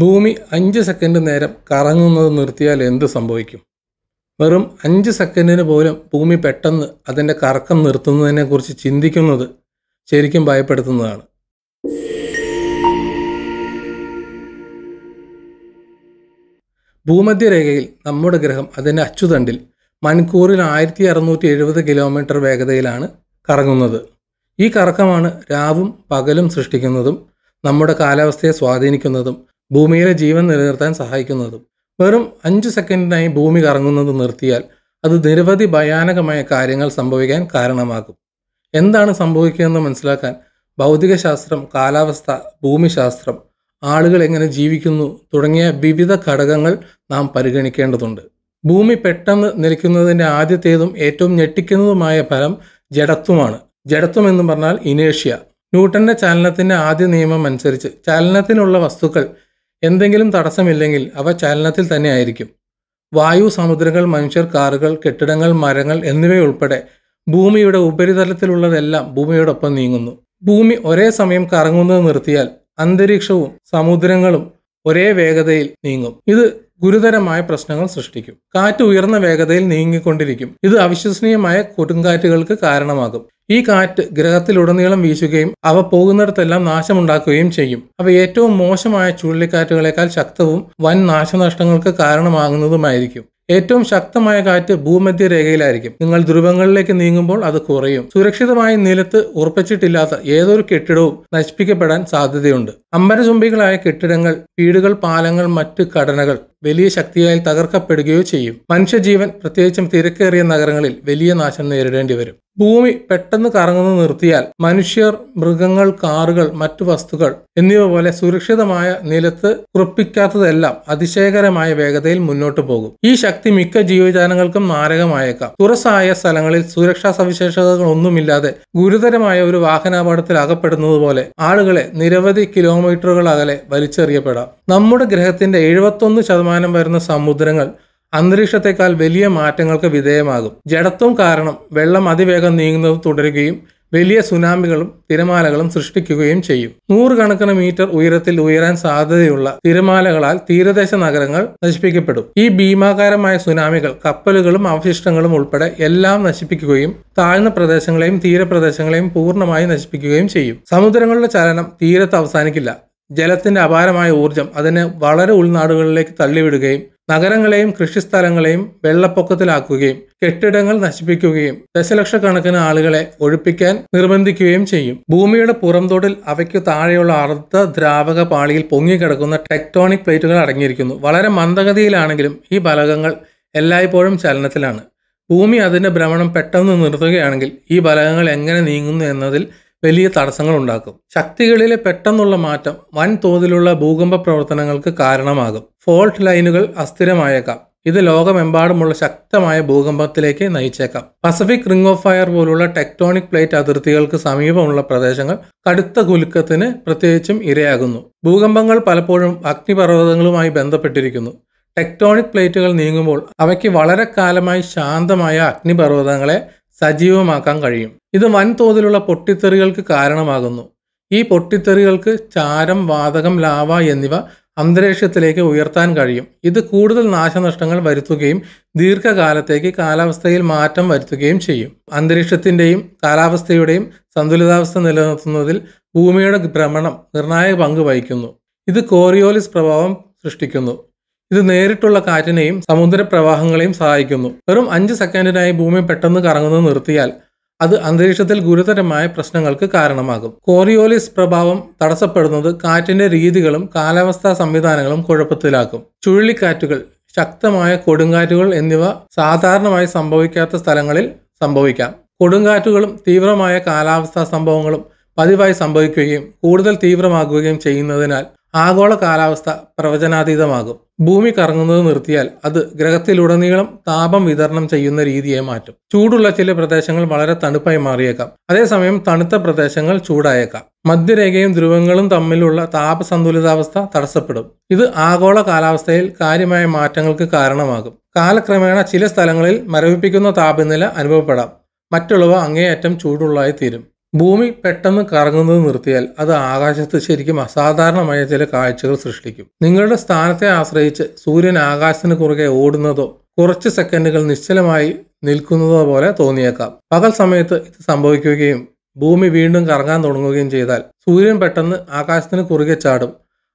ഭൂമി അഞ്ച് സെക്കൻഡ് നേരം കറങ്ങുന്നത് നിർത്തിയാൽ എന്ത് സംഭവിക്കും വെറും അഞ്ച് സെക്കൻഡിന് പോലും ഭൂമി പെട്ടെന്ന് അതിൻ്റെ കറക്കം നിർത്തുന്നതിനെക്കുറിച്ച് ചിന്തിക്കുന്നത് ശരിക്കും ഭയപ്പെടുത്തുന്നതാണ് ഭൂമധ്യരേഖയിൽ നമ്മുടെ ഗ്രഹം അതിൻ്റെ അച്ചുതണ്ടിൽ മണിക്കൂറിൽ ആയിരത്തി അറുന്നൂറ്റി എഴുപത് കിലോമീറ്റർ വേഗതയിലാണ് കറങ്ങുന്നത് ഈ കറക്കമാണ് രാവും പകലും സൃഷ്ടിക്കുന്നതും നമ്മുടെ കാലാവസ്ഥയെ സ്വാധീനിക്കുന്നതും ഭൂമിയിലെ ജീവൻ നിലനിർത്താൻ സഹായിക്കുന്നതും വെറും അഞ്ച് സെക്കൻഡിനായി ഭൂമി കറങ്ങുന്നത് നിർത്തിയാൽ അത് നിരവധി ഭയാനകമായ കാര്യങ്ങൾ സംഭവിക്കാൻ കാരണമാകും എന്താണ് സംഭവിക്കുകയെന്ന് മനസ്സിലാക്കാൻ ഭൗതികശാസ്ത്രം കാലാവസ്ഥ ഭൂമിശാസ്ത്രം ആളുകൾ എങ്ങനെ ജീവിക്കുന്നു തുടങ്ങിയ വിവിധ ഘടകങ്ങൾ നാം പരിഗണിക്കേണ്ടതുണ്ട് ഭൂമി പെട്ടെന്ന് നിലയ്ക്കുന്നതിൻ്റെ ആദ്യത്തേതും ഏറ്റവും ഞെട്ടിക്കുന്നതുമായ ഫലം ജഡത്വമാണ് ജഡത്വം എന്ന് പറഞ്ഞാൽ ഇനേഷ്യ ന്യൂട്ടന്റെ ചലനത്തിന്റെ ആദ്യ നിയമം അനുസരിച്ച് ചലനത്തിനുള്ള വസ്തുക്കൾ എന്തെങ്കിലും തടസ്സമില്ലെങ്കിൽ അവ ചലനത്തിൽ തന്നെ ആയിരിക്കും വായു സമുദ്രങ്ങൾ മനുഷ്യർ കാറുകൾ കെട്ടിടങ്ങൾ മരങ്ങൾ എന്നിവയുൾപ്പെടെ ഭൂമിയുടെ ഉപരിതലത്തിലുള്ളതെല്ലാം ഭൂമിയോടൊപ്പം നീങ്ങുന്നു ഭൂമി ഒരേ സമയം കറങ്ങുന്നത് നിർത്തിയാൽ അന്തരീക്ഷവും സമുദ്രങ്ങളും ഒരേ വേഗതയിൽ നീങ്ങും ഇത് ഗുരുതരമായ പ്രശ്നങ്ങൾ സൃഷ്ടിക്കും കാറ്റ് ഉയർന്ന വേഗതയിൽ നീങ്ങിക്കൊണ്ടിരിക്കും ഇത് അവിശ്വസനീയമായ കൊടുങ്കാറ്റുകൾക്ക് കാരണമാകും ഈ കാറ്റ് ഗ്രഹത്തിലുടനീളം വീശുകയും അവ പോകുന്നിടത്തെല്ലാം നാശമുണ്ടാക്കുകയും ചെയ്യും അവ ഏറ്റവും മോശമായ ചുഴലിക്കാറ്റുകളെക്കാൾ ശക്തവും വൻ നാശനഷ്ടങ്ങൾക്ക് കാരണമാകുന്നതുമായിരിക്കും ഏറ്റവും ശക്തമായ കാറ്റ് ഭൂമധ്യരേഖയിലായിരിക്കും നിങ്ങൾ ധ്രുവങ്ങളിലേക്ക് നീങ്ങുമ്പോൾ അത് കുറയും സുരക്ഷിതമായ നിലത്ത് ഉറപ്പിച്ചിട്ടില്ലാത്ത ഏതൊരു കെട്ടിടവും നശിപ്പിക്കപ്പെടാൻ സാധ്യതയുണ്ട് അമ്പരചുംബികളായ കെട്ടിടങ്ങൾ വീടുകൾ പാലങ്ങൾ മറ്റ് ഘടനകൾ വലിയ ശക്തിയായി തകർക്കപ്പെടുകയോ ചെയ്യും മനുഷ്യജീവൻ പ്രത്യേകിച്ചും തിരക്കേറിയ നഗരങ്ങളിൽ വലിയ നാശം നേരിടേണ്ടി വരും ഭൂമി പെട്ടെന്ന് കറങ്ങുന്നത് നിർത്തിയാൽ മനുഷ്യർ മൃഗങ്ങൾ കാറുകൾ മറ്റു വസ്തുക്കൾ എന്നിവ പോലെ സുരക്ഷിതമായ നിലത്ത് കുറിപ്പിക്കാത്തതെല്ലാം അതിശയകരമായ വേഗതയിൽ മുന്നോട്ടു പോകും ഈ ശക്തി മിക്ക ജീവജാലങ്ങൾക്കും മാരകമായേക്കാം തുറസായ സ്ഥലങ്ങളിൽ സുരക്ഷാ സവിശേഷതകൾ ഒന്നുമില്ലാതെ ഗുരുതരമായ ഒരു വാഹനാപകടത്തിൽ അകപ്പെടുന്നത് പോലെ ആളുകളെ നിരവധി കിലോമീറ്ററുകൾ അകലെ വലിച്ചെറിയപ്പെടാം നമ്മുടെ ഗ്രഹത്തിന്റെ എഴുപത്തൊന്ന് ശതമാനം ശതമാനം വരുന്ന സമുദ്രങ്ങൾ അന്തരീക്ഷത്തെക്കാൾ വലിയ മാറ്റങ്ങൾക്ക് വിധേയമാകും ജഡത്വം കാരണം വെള്ളം അതിവേഗം നീങ്ങുന്നത് തുടരുകയും വലിയ സുനാമികളും തിരമാലകളും സൃഷ്ടിക്കുകയും ചെയ്യും നൂറുകണക്കിന് മീറ്റർ ഉയരത്തിൽ ഉയരാൻ സാധ്യതയുള്ള തിരമാലകളാൽ തീരദേശ നഗരങ്ങൾ നശിപ്പിക്കപ്പെടും ഈ ഭീമാകാരമായ സുനാമികൾ കപ്പലുകളും അവശിഷ്ടങ്ങളും ഉൾപ്പെടെ എല്ലാം നശിപ്പിക്കുകയും താഴ്ന്ന പ്രദേശങ്ങളെയും തീരപ്രദേശങ്ങളെയും പൂർണ്ണമായി നശിപ്പിക്കുകയും ചെയ്യും സമുദ്രങ്ങളുടെ ചലനം തീരത്ത് അവസാനിക്കില്ല ജലത്തിൻ്റെ അപാരമായ ഊർജം അതിനെ വളരെ ഉൾനാടുകളിലേക്ക് തള്ളിവിടുകയും നഗരങ്ങളെയും കൃഷിസ്ഥലങ്ങളെയും വെള്ളപ്പൊക്കത്തിലാക്കുകയും കെട്ടിടങ്ങൾ നശിപ്പിക്കുകയും ദശലക്ഷക്കണക്കിന് ആളുകളെ ഒഴിപ്പിക്കാൻ നിർബന്ധിക്കുകയും ചെയ്യും ഭൂമിയുടെ പുറംതോടിൽ അവയ്ക്ക് താഴെയുള്ള അർദ്ധ ദ്രാവക പാളിയിൽ പൊങ്ങിക്കിടക്കുന്ന ടെക്ടോണിക് പ്ലേറ്റുകൾ അടങ്ങിയിരിക്കുന്നു വളരെ മന്ദഗതിയിലാണെങ്കിലും ഈ ബലകങ്ങൾ എല്ലായ്പ്പോഴും ചലനത്തിലാണ് ഭൂമി അതിൻ്റെ ഭ്രമണം പെട്ടെന്ന് നിർത്തുകയാണെങ്കിൽ ഈ ബലകങ്ങൾ എങ്ങനെ നീങ്ങുന്നു എന്നതിൽ വലിയ തടസ്സങ്ങൾ ഉണ്ടാക്കും ശക്തികളിലെ പെട്ടെന്നുള്ള മാറ്റം വൻ തോതിലുള്ള ഭൂകമ്പ പ്രവർത്തനങ്ങൾക്ക് കാരണമാകും ഫോൾട്ട് ലൈനുകൾ അസ്ഥിരമായേക്കാം ഇത് ലോകമെമ്പാടുമുള്ള ശക്തമായ ഭൂകമ്പത്തിലേക്ക് നയിച്ചേക്കാം പസഫിക് റിംഗ് ഓഫ് ഫയർ പോലുള്ള ടെക്ടോണിക് പ്ലേറ്റ് അതിർത്തികൾക്ക് സമീപമുള്ള പ്രദേശങ്ങൾ കടുത്ത കുലുക്കത്തിന് പ്രത്യേകിച്ചും ഇരയാകുന്നു ഭൂകമ്പങ്ങൾ പലപ്പോഴും അഗ്നിപർവ്വതങ്ങളുമായി ബന്ധപ്പെട്ടിരിക്കുന്നു ടെക്ടോണിക് പ്ലേറ്റുകൾ നീങ്ങുമ്പോൾ അവയ്ക്ക് വളരെ കാലമായി ശാന്തമായ അഗ്നിപർവ്വതങ്ങളെ സജീവമാക്കാൻ കഴിയും ഇത് വൻതോതിലുള്ള പൊട്ടിത്തെറികൾക്ക് കാരണമാകുന്നു ഈ പൊട്ടിത്തെറികൾക്ക് ചാരം വാതകം ലാവ എന്നിവ അന്തരീക്ഷത്തിലേക്ക് ഉയർത്താൻ കഴിയും ഇത് കൂടുതൽ നാശനഷ്ടങ്ങൾ വരുത്തുകയും ദീർഘകാലത്തേക്ക് കാലാവസ്ഥയിൽ മാറ്റം വരുത്തുകയും ചെയ്യും അന്തരീക്ഷത്തിൻ്റെയും കാലാവസ്ഥയുടെയും സന്തുലിതാവസ്ഥ നിലനിർത്തുന്നതിൽ ഭൂമിയുടെ ഭ്രമണം നിർണായക പങ്ക് വഹിക്കുന്നു ഇത് കോറിയോലിസ് പ്രഭാവം സൃഷ്ടിക്കുന്നു ഇത് നേരിട്ടുള്ള കാറ്റിനെയും സമുദ്രപ്രവാഹങ്ങളെയും സഹായിക്കുന്നു വെറും അഞ്ച് സെക്കൻഡിനായി ഭൂമി പെട്ടെന്ന് കറങ്ങുന്നത് നിർത്തിയാൽ അത് അന്തരീക്ഷത്തിൽ ഗുരുതരമായ പ്രശ്നങ്ങൾക്ക് കാരണമാകും കോറിയോലിസ് പ്രഭാവം തടസ്സപ്പെടുന്നത് കാറ്റിന്റെ രീതികളും കാലാവസ്ഥാ സംവിധാനങ്ങളും കുഴപ്പത്തിലാക്കും ചുഴലിക്കാറ്റുകൾ ശക്തമായ കൊടുങ്കാറ്റുകൾ എന്നിവ സാധാരണമായി സംഭവിക്കാത്ത സ്ഥലങ്ങളിൽ സംഭവിക്കാം കൊടുങ്കാറ്റുകളും തീവ്രമായ കാലാവസ്ഥാ സംഭവങ്ങളും പതിവായി സംഭവിക്കുകയും കൂടുതൽ തീവ്രമാകുകയും ചെയ്യുന്നതിനാൽ ആഗോള കാലാവസ്ഥ പ്രവചനാതീതമാകും ഭൂമി കറങ്ങുന്നത് നിർത്തിയാൽ അത് ഗ്രഹത്തിലുടനീളം താപം വിതരണം ചെയ്യുന്ന രീതിയെ മാറ്റും ചൂടുള്ള ചില പ്രദേശങ്ങൾ വളരെ തണുപ്പായി മാറിയേക്കാം അതേസമയം തണുത്ത പ്രദേശങ്ങൾ ചൂടായേക്കാം മധ്യരേഖയും ധ്രുവങ്ങളും തമ്മിലുള്ള താപസന്തുലിതാവസ്ഥ തടസ്സപ്പെടും ഇത് ആഗോള കാലാവസ്ഥയിൽ കാര്യമായ മാറ്റങ്ങൾക്ക് കാരണമാകും കാലക്രമേണ ചില സ്ഥലങ്ങളിൽ മരവിപ്പിക്കുന്ന താപനില അനുഭവപ്പെടാം മറ്റുള്ളവ അങ്ങേയറ്റം ചൂടുള്ളതായി തീരും ഭൂമി പെട്ടെന്ന് കറങ്ങുന്നത് നിർത്തിയാൽ അത് ആകാശത്ത് ശരിക്കും അസാധാരണമായ ചില കാഴ്ചകൾ സൃഷ്ടിക്കും നിങ്ങളുടെ സ്ഥാനത്തെ ആശ്രയിച്ച് സൂര്യൻ ആകാശത്തിന് കുറുകെ ഓടുന്നതോ കുറച്ച് സെക്കൻഡുകൾ നിശ്ചലമായി നിൽക്കുന്നതോ പോലെ തോന്നിയേക്കാം പകൽ സമയത്ത് ഇത് സംഭവിക്കുകയും ഭൂമി വീണ്ടും കറങ്ങാൻ തുടങ്ങുകയും ചെയ്താൽ സൂര്യൻ പെട്ടെന്ന് ആകാശത്തിന് കുറുകെ ചാടും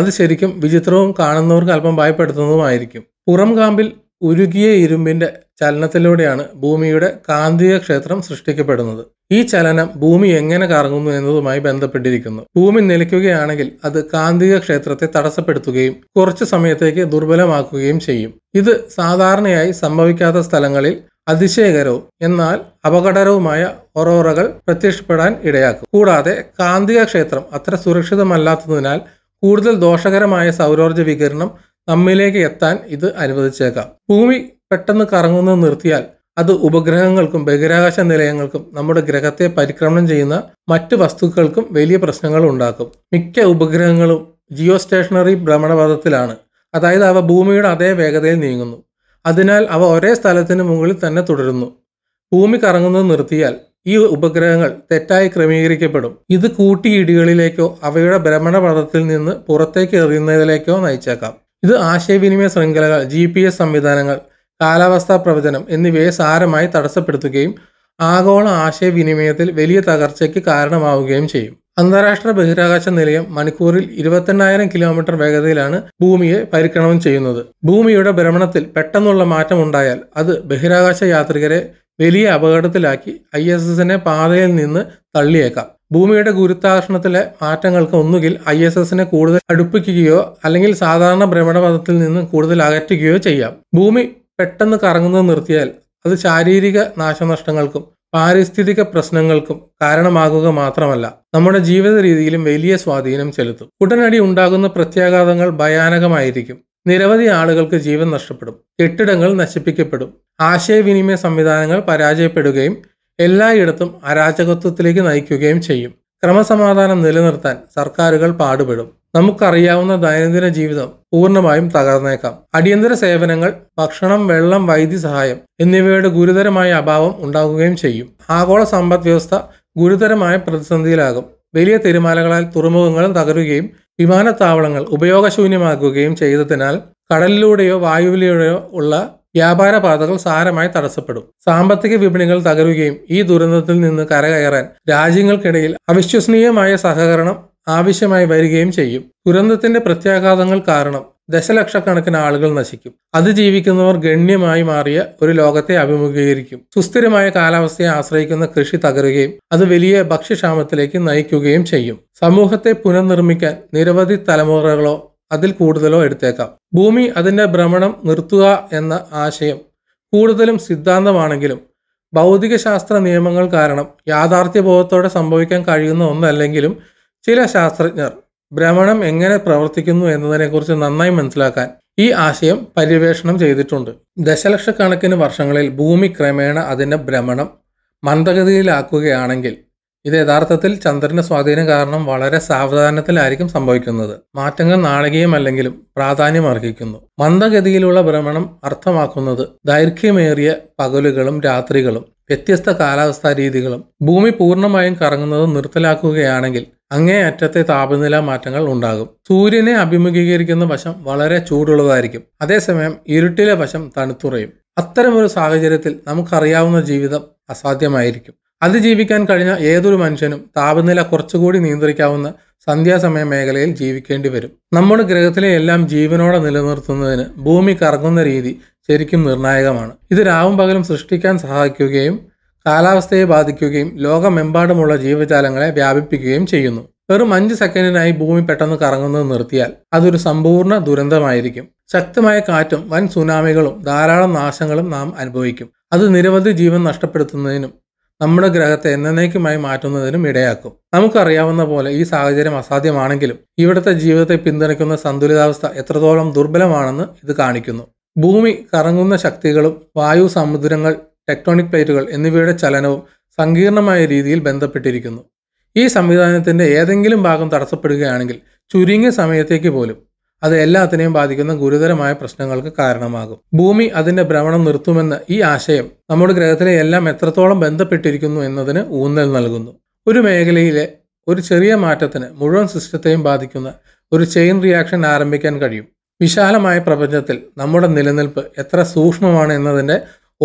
അത് ശരിക്കും വിചിത്രവും കാണുന്നവർക്ക് അല്പം ഭയപ്പെടുത്തുന്നതുമായിരിക്കും പുറം കാമ്പിൽ ഉരുകിയ ഇരുമ്പിന്റെ ചലനത്തിലൂടെയാണ് ഭൂമിയുടെ കാന്തിക ക്ഷേത്രം സൃഷ്ടിക്കപ്പെടുന്നത് ഈ ചലനം ഭൂമി എങ്ങനെ കറങ്ങുന്നു എന്നതുമായി ബന്ധപ്പെട്ടിരിക്കുന്നു ഭൂമി നിലയ്ക്കുകയാണെങ്കിൽ അത് കാന്തിക ക്ഷേത്രത്തെ തടസ്സപ്പെടുത്തുകയും കുറച്ചു സമയത്തേക്ക് ദുർബലമാക്കുകയും ചെയ്യും ഇത് സാധാരണയായി സംഭവിക്കാത്ത സ്ഥലങ്ങളിൽ അതിശയകരവും എന്നാൽ അപകടകരവുമായ ഒറോറകൾ പ്രത്യക്ഷപ്പെടാൻ ഇടയാക്കും കൂടാതെ കാന്തിക ക്ഷേത്രം അത്ര സുരക്ഷിതമല്ലാത്തതിനാൽ കൂടുതൽ ദോഷകരമായ സൗരോർജ്ജ വികരണം നമ്മിലേക്ക് എത്താൻ ഇത് അനുവദിച്ചേക്കാം ഭൂമി പെട്ടെന്ന് കറങ്ങുന്നത് നിർത്തിയാൽ അത് ഉപഗ്രഹങ്ങൾക്കും ബഹിരാകാശ നിലയങ്ങൾക്കും നമ്മുടെ ഗ്രഹത്തെ പരിക്രമണം ചെയ്യുന്ന മറ്റു വസ്തുക്കൾക്കും വലിയ പ്രശ്നങ്ങൾ ഉണ്ടാക്കും മിക്ക ഉപഗ്രഹങ്ങളും ജിയോ സ്റ്റേഷണറി ഭ്രമണപഥത്തിലാണ് അതായത് അവ ഭൂമിയുടെ അതേ വേഗതയിൽ നീങ്ങുന്നു അതിനാൽ അവ ഒരേ സ്ഥലത്തിന് മുകളിൽ തന്നെ തുടരുന്നു ഭൂമി കറങ്ങുന്നത് നിർത്തിയാൽ ഈ ഉപഗ്രഹങ്ങൾ തെറ്റായി ക്രമീകരിക്കപ്പെടും ഇത് കൂട്ടിയിടികളിലേക്കോ അവയുടെ ഭ്രമണപഥത്തിൽ നിന്ന് പുറത്തേക്ക് എറിയുന്നതിലേക്കോ നയിച്ചേക്കാം ഇത് ആശയവിനിമയ ശൃംഖലകൾ ജി സംവിധാനങ്ങൾ കാലാവസ്ഥാ പ്രവചനം എന്നിവയെ സാരമായി തടസ്സപ്പെടുത്തുകയും ആഗോള ആശയവിനിമയത്തിൽ വലിയ തകർച്ചയ്ക്ക് കാരണമാവുകയും ചെയ്യും അന്താരാഷ്ട്ര ബഹിരാകാശ നിലയം മണിക്കൂറിൽ ഇരുപത്തെണ്ണായിരം കിലോമീറ്റർ വേഗതയിലാണ് ഭൂമിയെ പരിക്രമണം ചെയ്യുന്നത് ഭൂമിയുടെ ഭ്രമണത്തിൽ പെട്ടെന്നുള്ള മാറ്റം ഉണ്ടായാൽ അത് ബഹിരാകാശ യാത്രികരെ വലിയ അപകടത്തിലാക്കി ഐ എസ് എസിനെ പാതയിൽ നിന്ന് തള്ളിയേക്കാം ഭൂമിയുടെ ഗുരുത്വാകർഷണത്തിലെ മാറ്റങ്ങൾക്ക് ഒന്നുകിൽ ഐ എസ് എസിനെ കൂടുതൽ അടുപ്പിക്കുകയോ അല്ലെങ്കിൽ സാധാരണ ഭ്രമണപഥത്തിൽ നിന്ന് കൂടുതൽ അകറ്റുകയോ ചെയ്യാം ഭൂമി പെട്ടെന്ന് കറങ്ങുന്നത് നിർത്തിയാൽ അത് ശാരീരിക നാശനഷ്ടങ്ങൾക്കും പാരിസ്ഥിതിക പ്രശ്നങ്ങൾക്കും കാരണമാകുക മാത്രമല്ല നമ്മുടെ ജീവിത രീതിയിലും വലിയ സ്വാധീനം ചെലുത്തും ഉടനടി ഉണ്ടാകുന്ന പ്രത്യാഘാതങ്ങൾ ഭയാനകമായിരിക്കും നിരവധി ആളുകൾക്ക് ജീവൻ നഷ്ടപ്പെടും കെട്ടിടങ്ങൾ നശിപ്പിക്കപ്പെടും ആശയവിനിമയ സംവിധാനങ്ങൾ പരാജയപ്പെടുകയും എല്ലായിടത്തും അരാജകത്വത്തിലേക്ക് നയിക്കുകയും ചെയ്യും ക്രമസമാധാനം നിലനിർത്താൻ സർക്കാരുകൾ പാടുപെടും നമുക്കറിയാവുന്ന ദൈനംദിന ജീവിതം പൂർണ്ണമായും തകർന്നേക്കാം അടിയന്തര സേവനങ്ങൾ ഭക്ഷണം വെള്ളം വൈദ്യസഹായം സഹായം എന്നിവയുടെ ഗുരുതരമായ അഭാവം ഉണ്ടാകുകയും ചെയ്യും ആഗോള സമ്പദ് വ്യവസ്ഥ ഗുരുതരമായ പ്രതിസന്ധിയിലാകും വലിയ തിരമാലകളാൽ തുറമുഖങ്ങൾ തകരുകയും വിമാനത്താവളങ്ങൾ ഉപയോഗശൂന്യമാക്കുകയും ചെയ്തതിനാൽ കടലിലൂടെയോ വായുവിലൂടെയോ ഉള്ള വ്യാപാര പാതകൾ സാരമായി തടസ്സപ്പെടും സാമ്പത്തിക വിപണികൾ തകരുകയും ഈ ദുരന്തത്തിൽ നിന്ന് കരകയറാൻ രാജ്യങ്ങൾക്കിടയിൽ അവിശ്വസനീയമായ സഹകരണം ആവശ്യമായി വരികയും ചെയ്യും ദുരന്തത്തിന്റെ പ്രത്യാഘാതങ്ങൾ കാരണം ദശലക്ഷക്കണക്കിന് ആളുകൾ നശിക്കും അതിജീവിക്കുന്നവർ ഗണ്യമായി മാറിയ ഒരു ലോകത്തെ അഭിമുഖീകരിക്കും സുസ്ഥിരമായ കാലാവസ്ഥയെ ആശ്രയിക്കുന്ന കൃഷി തകരുകയും അത് വലിയ ഭക്ഷ്യക്ഷാമത്തിലേക്ക് നയിക്കുകയും ചെയ്യും സമൂഹത്തെ പുനർനിർമ്മിക്കാൻ നിരവധി തലമുറകളോ അതിൽ കൂടുതലോ എടുത്തേക്കാം ഭൂമി അതിൻ്റെ ഭ്രമണം നിർത്തുക എന്ന ആശയം കൂടുതലും സിദ്ധാന്തമാണെങ്കിലും ഭൗതികശാസ്ത്ര നിയമങ്ങൾ കാരണം യാഥാർത്ഥ്യബോധത്തോടെ സംഭവിക്കാൻ കഴിയുന്ന ഒന്നല്ലെങ്കിലും ചില ശാസ്ത്രജ്ഞർ ഭ്രമണം എങ്ങനെ പ്രവർത്തിക്കുന്നു എന്നതിനെക്കുറിച്ച് നന്നായി മനസ്സിലാക്കാൻ ഈ ആശയം പര്യവേഷണം ചെയ്തിട്ടുണ്ട് ദശലക്ഷക്കണക്കിന് വർഷങ്ങളിൽ ഭൂമി ക്രമേണ അതിൻ്റെ ഭ്രമണം മന്ദഗതിയിലാക്കുകയാണെങ്കിൽ ഇത് യഥാർത്ഥത്തിൽ ചന്ദ്രന്റെ സ്വാധീനം കാരണം വളരെ സാവധാനത്തിലായിരിക്കും സംഭവിക്കുന്നത് മാറ്റങ്ങൾ നാളികീയമല്ലെങ്കിലും പ്രാധാന്യം അർഹിക്കുന്നു മന്ദഗതിയിലുള്ള ഭ്രമണം അർത്ഥമാക്കുന്നത് ദൈർഘ്യമേറിയ പകലുകളും രാത്രികളും വ്യത്യസ്ത കാലാവസ്ഥാ രീതികളും ഭൂമി പൂർണ്ണമായും കറങ്ങുന്നത് നിർത്തലാക്കുകയാണെങ്കിൽ അങ്ങേയറ്റത്തെ താപനില മാറ്റങ്ങൾ ഉണ്ടാകും സൂര്യനെ അഭിമുഖീകരിക്കുന്ന വശം വളരെ ചൂടുള്ളതായിരിക്കും അതേസമയം ഇരുട്ടിലെ വശം തണുത്തുറയും അത്തരമൊരു സാഹചര്യത്തിൽ നമുക്കറിയാവുന്ന ജീവിതം അസാധ്യമായിരിക്കും അതിജീവിക്കാൻ കഴിഞ്ഞ ഏതൊരു മനുഷ്യനും താപനില കുറച്ചുകൂടി നിയന്ത്രിക്കാവുന്ന സന്ധ്യാസമയ മേഖലയിൽ ജീവിക്കേണ്ടി വരും നമ്മുടെ ഗ്രഹത്തിലെ എല്ലാം ജീവനോടെ നിലനിർത്തുന്നതിന് ഭൂമി കറങ്ങുന്ന രീതി ശരിക്കും നിർണായകമാണ് ഇത് രാവും പകലും സൃഷ്ടിക്കാൻ സഹായിക്കുകയും കാലാവസ്ഥയെ ബാധിക്കുകയും ലോകമെമ്പാടുമുള്ള ജീവജാലങ്ങളെ വ്യാപിപ്പിക്കുകയും ചെയ്യുന്നു വെറും അഞ്ച് സെക്കൻഡിനായി ഭൂമി പെട്ടെന്ന് കറങ്ങുന്നത് നിർത്തിയാൽ അതൊരു സമ്പൂർണ്ണ ദുരന്തമായിരിക്കും ശക്തമായ കാറ്റും വൻ സുനാമികളും ധാരാളം നാശങ്ങളും നാം അനുഭവിക്കും അത് നിരവധി ജീവൻ നഷ്ടപ്പെടുത്തുന്നതിനും നമ്മുടെ ഗ്രഹത്തെ എന്നേക്കുമായി മാറ്റുന്നതിനും ഇടയാക്കും നമുക്കറിയാവുന്ന പോലെ ഈ സാഹചര്യം അസാധ്യമാണെങ്കിലും ഇവിടുത്തെ ജീവിതത്തെ പിന്തുണയ്ക്കുന്ന സന്തുലിതാവസ്ഥ എത്രത്തോളം ദുർബലമാണെന്ന് ഇത് കാണിക്കുന്നു ഭൂമി കറങ്ങുന്ന ശക്തികളും വായു സമുദ്രങ്ങൾ ടെക്ട്രോണിക് പ്ലേറ്റുകൾ എന്നിവയുടെ ചലനവും സങ്കീർണമായ രീതിയിൽ ബന്ധപ്പെട്ടിരിക്കുന്നു ഈ സംവിധാനത്തിന്റെ ഏതെങ്കിലും ഭാഗം തടസ്സപ്പെടുകയാണെങ്കിൽ ചുരുങ്ങിയ സമയത്തേക്ക് പോലും അത് എല്ലാത്തിനെയും ബാധിക്കുന്ന ഗുരുതരമായ പ്രശ്നങ്ങൾക്ക് കാരണമാകും ഭൂമി അതിന്റെ ഭ്രമണം നിർത്തുമെന്ന ഈ ആശയം നമ്മുടെ ഗ്രഹത്തിലെ എല്ലാം എത്രത്തോളം ബന്ധപ്പെട്ടിരിക്കുന്നു എന്നതിന് ഊന്നൽ നൽകുന്നു ഒരു മേഖലയിലെ ഒരു ചെറിയ മാറ്റത്തിന് മുഴുവൻ സിസ്റ്റത്തെയും ബാധിക്കുന്ന ഒരു ചെയിൻ റിയാക്ഷൻ ആരംഭിക്കാൻ കഴിയും വിശാലമായ പ്രപഞ്ചത്തിൽ നമ്മുടെ നിലനിൽപ്പ് എത്ര സൂക്ഷ്മമാണ് എന്നതിൻ്റെ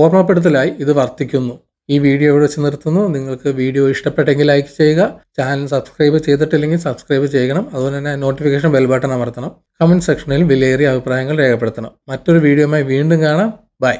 ഓർമ്മപ്പെടുത്തലായി ഇത് വർത്തിക്കുന്നു ഈ വീഡിയോ ഇവിടെ വെച്ച് നിർത്തുന്നു നിങ്ങൾക്ക് വീഡിയോ ഇഷ്ടപ്പെട്ടെങ്കിൽ ലൈക്ക് ചെയ്യുക ചാനൽ സബ്സ്ക്രൈബ് ചെയ്തിട്ടില്ലെങ്കിൽ സബ്സ്ക്രൈബ് ചെയ്യണം അതുപോലെ തന്നെ നോട്ടിഫിക്കേഷൻ ബെൽ ബട്ടൺ അമർത്തണം കമൻറ്റ് സെക്ഷനിൽ വിലയേറിയ അഭിപ്രായങ്ങൾ രേഖപ്പെടുത്തണം മറ്റൊരു വീഡിയോയുമായി വീണ്ടും കാണാം ബൈ